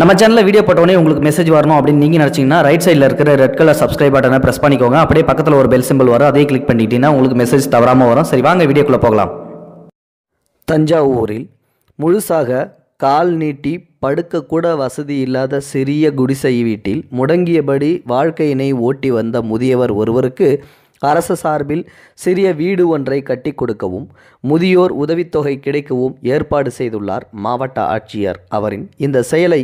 நம்ம சேனலில் வீடியோ போட்டோடனே உங்களுக்கு மெசேஜ் வரணும் அப்படின்னு நீங்கள் நினச்சிங்கன்னா ரைட் சைடில் இருக்கிற ரெட் கலர் சப்ஸ்கிரைப் பட்டனை ப்ரெஸ் பண்ணிக்கோங்க அப்படியே பக்கத்தில் ஒரு பெல் சிம்பிள் வரும் அதே கிளிக் பண்ணிட்டீங்கன்னா உங்களுக்கு மெசேஜ் தவறாமல் வரும் சரி வாங்க வீடியோக்குள்ளே போகலாம் தஞ்சாவூரில் முழுசாக கால் நீட்டி படுக்கக்கூட வசதி இல்லாத சிறிய குடிசை வீட்டில் முடங்கியபடி வாழ்க்கையினை ஓட்டி வந்த முதியவர் ஒருவருக்கு அரசு சார்பில் சிறிய வீடு ஒன்றை கட்டி கொடுக்கவும் முதியோர் உதவித்தொகை கிடைக்கவும் ஏற்பாடு செய்துள்ளார் மாவட்ட ஆட்சியர் அவரின் இந்த செயலை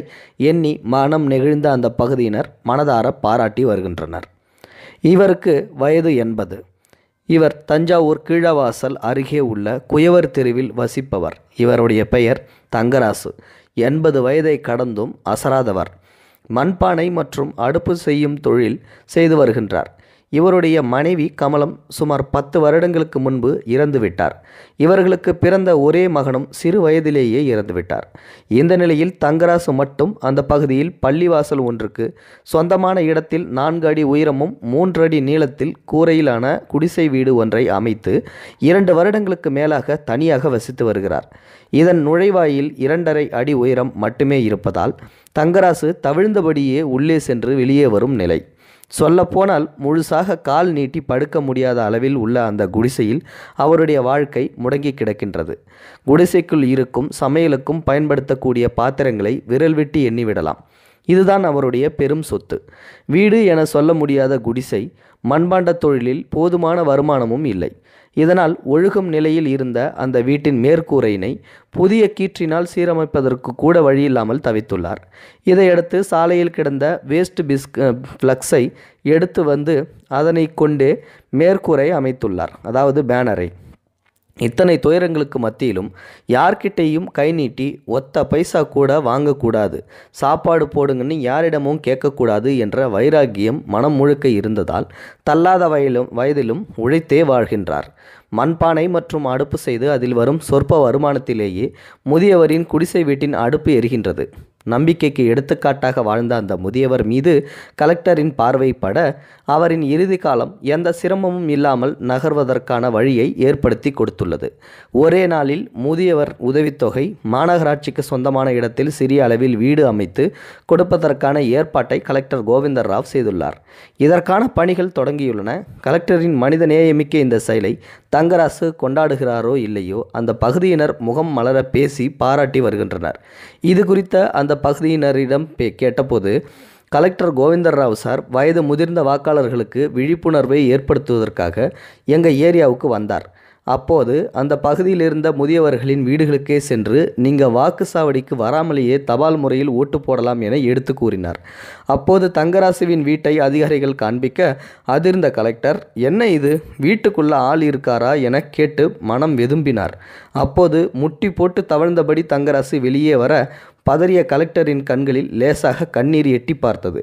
எண்ணி மனம் நெகிழ்ந்த அந்த பகுதியினர் மனதார பாராட்டி வருகின்றனர் இவருக்கு வயது எண்பது இவர் தஞ்சாவூர் கீழவாசல் அருகே உள்ள குயவர் தெருவில் வசிப்பவர் இவருடைய பெயர் தங்கராசு எண்பது வயதை கடந்தும் அசராதவர் மண்பானை மற்றும் அடுப்பு செய்யும் தொழில் செய்து வருகின்றார் இவருடைய மனைவி கமலம் சுமார் பத்து வருடங்களுக்கு முன்பு இறந்துவிட்டார் இவர்களுக்கு பிறந்த ஒரே மகனும் சிறு வயதிலேயே இறந்துவிட்டார் இந்த நிலையில் தங்கராசு மட்டும் அந்த பகுதியில் பள்ளிவாசல் ஒன்றுக்கு சொந்தமான இடத்தில் நான்கு அடி உயரமும் மூன்று அடி நீளத்தில் கூரையிலான குடிசை வீடு ஒன்றை அமைத்து இரண்டு வருடங்களுக்கு மேலாக தனியாக வசித்து வருகிறார் இதன் நுழைவாயில் இரண்டரை அடி உயரம் மட்டுமே இருப்பதால் தங்கராசு தவிழ்ந்தபடியே உள்ளே சென்று வெளியே வரும் நிலை சொல்லப்போனால் முழுசாக கால் நீட்டி படுக்க முடியாத அளவில் உள்ள அந்த குடிசையில் அவருடைய வாழ்க்கை முடங்கி கிடக்கின்றது குடிசைக்குள் இருக்கும் சமையலுக்கும் பயன்படுத்தக்கூடிய பாத்திரங்களை விரல் விட்டு எண்ணிவிடலாம் இதுதான் அவருடைய பெரும் சொத்து வீடு என சொல்ல முடியாத குடிசை மண்பாண்ட தொழிலில் போதுமான வருமானமும் இல்லை இதனால் ஒழுகும் நிலையில் இருந்த அந்த வீட்டின் மேற்கூரையினை புதிய கீற்றினால் சீரமைப்பதற்கு கூட வழியில்லாமல் தவித்துள்ளார் இதையடுத்து சாலையில் கிடந்த வேஸ்ட் பிஸ்க் ஃப்ளக்ஸை எடுத்து வந்து அதனை கொண்டே மேற்கூரை அமைத்துள்ளார் அதாவது பேனரை இத்தனை துயரங்களுக்கு மத்தியிலும் யார்கிட்டையும் கை நீட்டி ஒத்த பைசா கூட வாங்கக்கூடாது சாப்பாடு போடுங்கன்னு யாரிடமும் கேட்கக்கூடாது என்ற வைராக்கியம் மனம் முழுக்க இருந்ததால் தள்ளாத வயலும் வயதிலும் உழைத்தே வாழ்கின்றார் மண்பானை மற்றும் அடுப்பு செய்து அதில் வரும் சொற்ப வருமானத்திலேயே முதியவரின் குடிசை வீட்டின் அடுப்பு எரிகின்றது நம்பிக்கைக்கு எடுத்துக்காட்டாக வாழ்ந்த அந்த முதியவர் மீது கலெக்டரின் பார்வைப்பட அவரின் இறுதி காலம் எந்த சிரமமும் இல்லாமல் நகர்வதற்கான வழியை ஏற்படுத்தி கொடுத்துள்ளது ஒரே நாளில் முதியவர் உதவித்தொகை மாநகராட்சிக்கு சொந்தமான இடத்தில் சிறிய அளவில் வீடு அமைத்து கொடுப்பதற்கான ஏற்பாட்டை கலெக்டர் கோவிந்தர் ராவ் செய்துள்ளார் இதற்கான பணிகள் தொடங்கியுள்ளன கலெக்டரின் மனித நேயமிக்க இந்த செயலை தங்கராசு கொண்டாடுகிறாரோ இல்லையோ அந்த பகுதியினர் முகம் மலர பேசி பாராட்டி வருகின்றனர் இது குறித்த அந்த அந்த பகுதியினரிடம் கேட்டபோது கலெக்டர் கோவிந்தராவ் சார் வயது முதிர்ந்த வாக்காளர்களுக்கு விழிப்புணர்வை ஏற்படுத்துவதற்காக எங்கள் ஏரியாவுக்கு வந்தார் அப்போது அந்த பகுதியில் இருந்த முதியவர்களின் வீடுகளுக்கே சென்று நீங்கள் வாக்குச்சாவடிக்கு வராமலேயே தபால் முறையில் ஓட்டு போடலாம் என எடுத்து கூறினார் அப்போது தங்கராசுவின் வீட்டை அதிகாரிகள் காண்பிக்க அதிர்ந்த கலெக்டர் என்ன இது வீட்டுக்குள்ள ஆள் இருக்காரா என கேட்டு மனம் வெதும்பினார் அப்போது முட்டி போட்டு தவழ்ந்தபடி தங்கராசு வெளியே வர பதறிய கலெக்டரின் கண்களில் லேசாக கண்ணீர் எட்டி பார்த்தது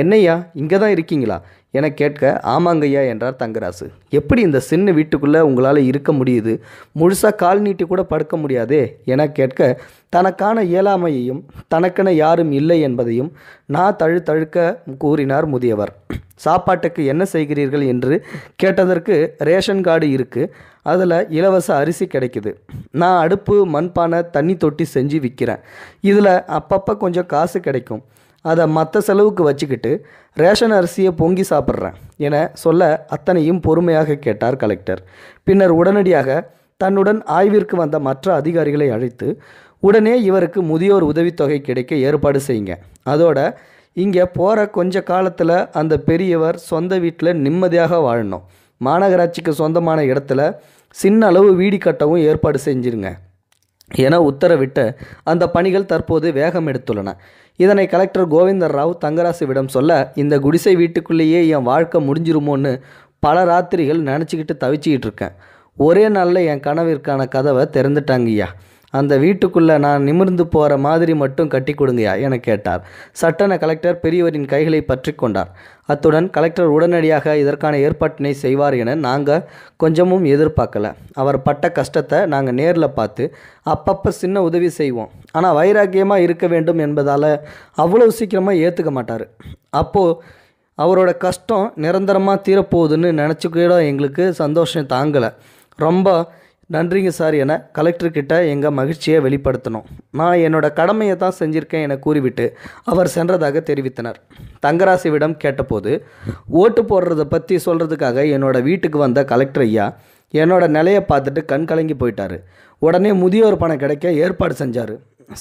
என்னையா இங்கே தான் இருக்கீங்களா என கேட்க ஆமாங்கய்யா என்றார் தங்கராசு எப்படி இந்த சின்ன வீட்டுக்குள்ளே உங்களால் இருக்க முடியுது முழுசாக கால் நீட்டி கூட படுக்க முடியாதே என கேட்க தனக்கான இயலாமையையும் தனக்கென யாரும் இல்லை என்பதையும் நான் தழு தழுக்க கூறினார் முதியவர் சாப்பாட்டுக்கு என்ன செய்கிறீர்கள் என்று கேட்டதற்கு ரேஷன் கார்டு இருக்குது அதில் இலவச அரிசி கிடைக்குது நான் அடுப்பு மண்பானை தண்ணி தொட்டி செஞ்சு விற்கிறேன் இதில் அப்பப்போ கொஞ்சம் காசு கிடைக்கும் அதை மற்ற செலவுக்கு வச்சுக்கிட்டு ரேஷன் அரிசியை பொங்கி சாப்பிட்றேன் என சொல்ல அத்தனையும் பொறுமையாக கேட்டார் கலெக்டர் பின்னர் உடனடியாக தன்னுடன் ஆய்விற்கு வந்த மற்ற அதிகாரிகளை அழைத்து உடனே இவருக்கு முதியோர் உதவித்தொகை கிடைக்க ஏற்பாடு செய்யுங்க அதோட இங்கே போகிற கொஞ்ச காலத்தில் அந்த பெரியவர் சொந்த வீட்டில் நிம்மதியாக வாழணும் மாநகராட்சிக்கு சொந்தமான இடத்துல சின்ன அளவு வீடு கட்டவும் ஏற்பாடு செஞ்சுருங்க என உத்தரவிட்டு அந்த பணிகள் தற்போது வேகம் எடுத்துள்ளன இதனை கலெக்டர் கோவிந்தர் ராவ் தங்கராசுவிடம் சொல்ல இந்த குடிசை வீட்டுக்குள்ளேயே என் வாழ்க்கை முடிஞ்சிருமோன்னு பல ராத்திரிகள் நினச்சிக்கிட்டு தவிச்சிக்கிட்டு இருக்கேன் ஒரே நாளில் என் கனவிற்கான கதவை திறந்துட்டாங்கய்யா அந்த வீட்டுக்குள்ளே நான் நிமிர்ந்து போகிற மாதிரி மட்டும் கட்டி கொடுங்கயா என கேட்டார் சட்டன கலெக்டர் பெரியவரின் கைகளை பற்றி கொண்டார் அத்துடன் கலெக்டர் உடனடியாக இதற்கான ஏற்பாட்டினை செய்வார் என நாங்கள் கொஞ்சமும் எதிர்பார்க்கல அவர் பட்ட கஷ்டத்தை நாங்கள் நேரில் பார்த்து அப்பப்போ சின்ன உதவி செய்வோம் ஆனால் வைராக்கியமாக இருக்க வேண்டும் என்பதால் அவ்வளோ சீக்கிரமாக ஏற்றுக்க மாட்டார் அப்போது அவரோட கஷ்டம் நிரந்தரமாக தீரப்போகுதுன்னு நினச்சி எங்களுக்கு சந்தோஷம் தாங்கலை ரொம்ப நன்றிங்க சார் என கலெக்டர்கிட்ட எங்கள் மகிழ்ச்சியை வெளிப்படுத்தணும் நான் என்னோட கடமையை தான் செஞ்சுருக்கேன் என கூறிவிட்டு அவர் சென்றதாக தெரிவித்தனர் தங்கராசிவிடம் கேட்டபோது ஓட்டு போடுறத பற்றி சொல்கிறதுக்காக என்னோட வீட்டுக்கு வந்த கலெக்டர் ஐயா என்னோடய நிலையை பார்த்துட்டு கண் கலங்கி போயிட்டார் உடனே முதியோர் பணம் கிடைக்க ஏற்பாடு செஞ்சார்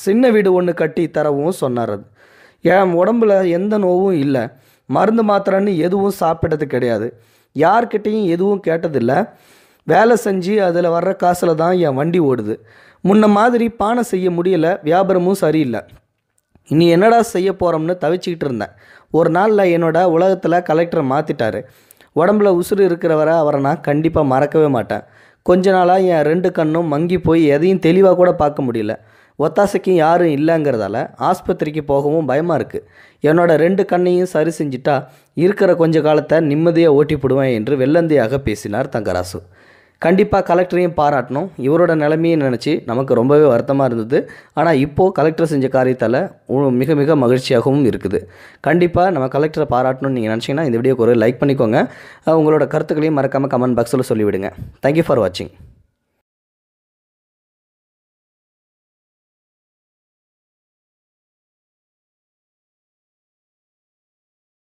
சின்ன வீடு ஒன்று கட்டி தரவும் சொன்னார் அது என் உடம்புல எந்த நோவும் இல்லை மருந்து மாத்திரன்னு எதுவும் சாப்பிட்டது கிடையாது யார்கிட்டையும் எதுவும் கேட்டதில்லை வேலை செஞ்சு அதில் வர்ற காசில் தான் என் வண்டி ஓடுது முன்ன மாதிரி பானை செய்ய முடியலை வியாபாரமும் சரியில்லை இனி என்னடா செய்ய போகிறோம்னு தவிச்சிக்கிட்டு இருந்தேன் ஒரு நாளில் என்னோட உலகத்தில் கலெக்டரை மாற்றிட்டார் உடம்புல உசுறு இருக்கிறவரை அவரை நான் கண்டிப்பாக மறக்கவே மாட்டேன் கொஞ்ச நாளாக என் ரெண்டு கண்ணும் மங்கி போய் எதையும் தெளிவாக கூட பார்க்க முடியல ஒத்தாசைக்கும் யாரும் இல்லைங்கிறதால ஆஸ்பத்திரிக்கு போகவும் பயமாக இருக்குது என்னோட ரெண்டு கண்ணையும் சரி செஞ்சுட்டா இருக்கிற கொஞ்ச காலத்தை நிம்மதியாக ஓட்டிப்பிடுவேன் என்று வெள்ளந்தியாக பேசினார் தங்கராசு கண்டிப்பாக கலெக்டரையும் பாராட்டணும் இவரோட நிலைமையை நினச்சி நமக்கு ரொம்பவே வருத்தமாக இருந்தது ஆனால் இப்போது கலெக்டர் செஞ்ச காரியத்தால் மிக மிக மகிழ்ச்சியாகவும் இருக்குது கண்டிப்பாக நம்ம கலெக்டரை பாராட்டணும்னு நீங்கள் நினச்சிங்கன்னா இந்த வீடியோக்கு ஒரு லைக் பண்ணிக்கோங்க உங்களோட கருத்துக்களையும் மறக்காமல் கமெண்ட் பாக்ஸில் சொல்லிவிடுங்க தேங்க்யூ ஃபார் வாட்சிங்